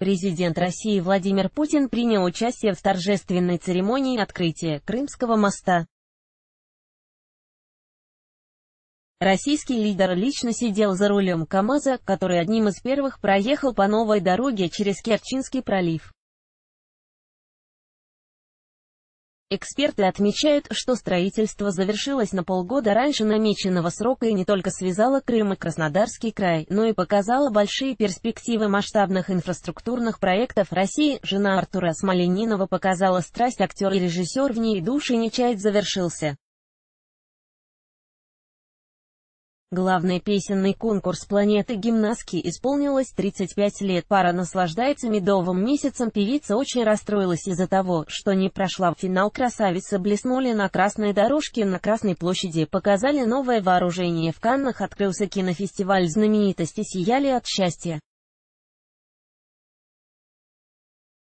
Президент России Владимир Путин принял участие в торжественной церемонии открытия Крымского моста. Российский лидер лично сидел за рулем КАМАЗа, который одним из первых проехал по новой дороге через Керченский пролив. Эксперты отмечают, что строительство завершилось на полгода раньше намеченного срока и не только связало Крым и Краснодарский край, но и показало большие перспективы масштабных инфраструктурных проектов России. Жена Артура Смоленинова показала страсть актер и режиссер в ней души не чает завершился. Главный песенный конкурс планеты гимнастки исполнилось 35 лет. Пара наслаждается медовым месяцем. Певица очень расстроилась из-за того, что не прошла в финал. Красавица блеснули на красной дорожке на Красной площади, показали новое вооружение. В Каннах открылся кинофестиваль знаменитости «Сияли от счастья».